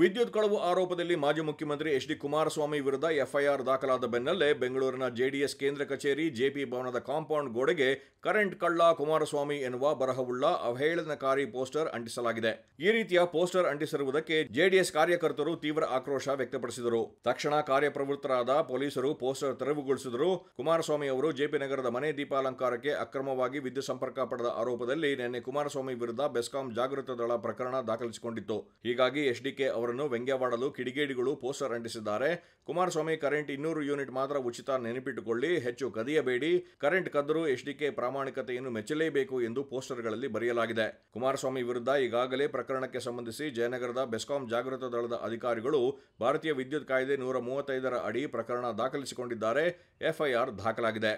ವಿದ್ಯುತ್ ಕಳವು ಆರೋಪದಲ್ಲಿ ಮಾಜಿ ಮುಖ್ಯಮಂತ್ರಿ ಎಚ್ ಡಿ ಕುಮಾರಸ್ವಾಮಿ ವಿರುದ್ಧ ಎಫ್ಐಆರ್ ದಾಖಲಾದ ಬೆನ್ನಲ್ಲೇ ಬೆಂಗಳೂರಿನ ಜೆಡಿಎಸ್ ಕೇಂದ್ರ ಕಚೇರಿ ಜೆಪಿ ಭವನದ ಕಾಂಪೌಂಡ್ ಗೋಡೆಗೆ ಕರೆಂಟ್ ಕಳ್ಳ ಕುಮಾರಸ್ವಾಮಿ ಎನ್ನುವ ಬರಹವುಳ್ಳ ಅವಹೇಳನಕಾರಿ ಪೋಸ್ಟರ್ ಅಂಟಿಸಲಾಗಿದೆ ಈ ರೀತಿಯ ಪೋಸ್ಟರ್ ಅಂಟಿಸಿರುವುದಕ್ಕೆ ಜೆಡಿಎಸ್ ಕಾರ್ಯಕರ್ತರು ತೀವ್ರ ಆಕ್ರೋಶ ವ್ಯಕ್ತಪಡಿಸಿದರು ತಕ್ಷಣ ಕಾರ್ಯಪ್ರವೃತ್ತರಾದ ಪೊಲೀಸರು ಪೋಸ್ಟರ್ ತೆರವುಗೊಳಿಸಿದರು ಕುಮಾರಸ್ವಾಮಿ ಅವರು ಜೆಪಿ ನಗರದ ಮನೆ ದೀಪಾಲಂಕಾರಕ್ಕೆ ಅಕ್ರಮವಾಗಿ ವಿದ್ಯುತ್ ಸಂಪರ್ಕ ಪಡೆದ ಆರೋಪದಲ್ಲಿ ನಿನ್ನೆ ಕುಮಾರಸ್ವಾಮಿ ವಿರುದ್ಧ ಬೆಸ್ಕಾಂ ಜಾಗೃತ ದಳ ಪ್ರಕರಣ ದಾಖಲಿಸಿಕೊಂಡಿತ್ತು ಹೀಗಾಗಿ ಎಚ್ಡಿಕೆ ಅವರ ಅವರನ್ನು ವ್ಯಂಗ್ಯವಾಡಲು ಕಿಡಿಗೇಡಿಗಳು ಪೋಸ್ಟರ್ ಅಂಟಿಸಿದ್ದಾರೆ ಕುಮಾರಸ್ವಾಮಿ ಕರೆಂಟ್ ಇನ್ನೂರು ಯೂನಿಟ್ ಮಾತ್ರ ಉಚಿತ ನೆನಪಿಟ್ಟುಕೊಳ್ಳಿ ಹೆಚ್ಚು ಕದಿಯಬೇಡಿ ಕರೆಂಟ್ ಕದ್ದರು ಎಚ್ಡಿಕೆ ಪ್ರಾಮಾಣಿಕತೆಯನ್ನು ಮೆಚ್ಚಲೇಬೇಕು ಎಂದು ಪೋಸ್ಟರ್ಗಳಲ್ಲಿ ಬರೆಯಲಾಗಿದೆ ಕುಮಾರಸ್ವಾಮಿ ವಿರುದ್ಧ ಈಗಾಗಲೇ ಪ್ರಕರಣಕ್ಕೆ ಸಂಬಂಧಿಸಿ ಜಯನಗರದ ಬೆಸ್ಕಾಂ ಜಾಗೃತ ದಳದ ಅಧಿಕಾರಿಗಳು ಭಾರತೀಯ ವಿದ್ಯುತ್ ಕಾಯ್ದೆ ನೂರ ಮೂವತ್ತೈದರ ಅಡಿ ಪ್ರಕರಣ ದಾಖಲಿಸಿಕೊಂಡಿದ್ದಾರೆ ಎಫ್ಐಆರ್ ದಾಖಲಾಗಿದೆ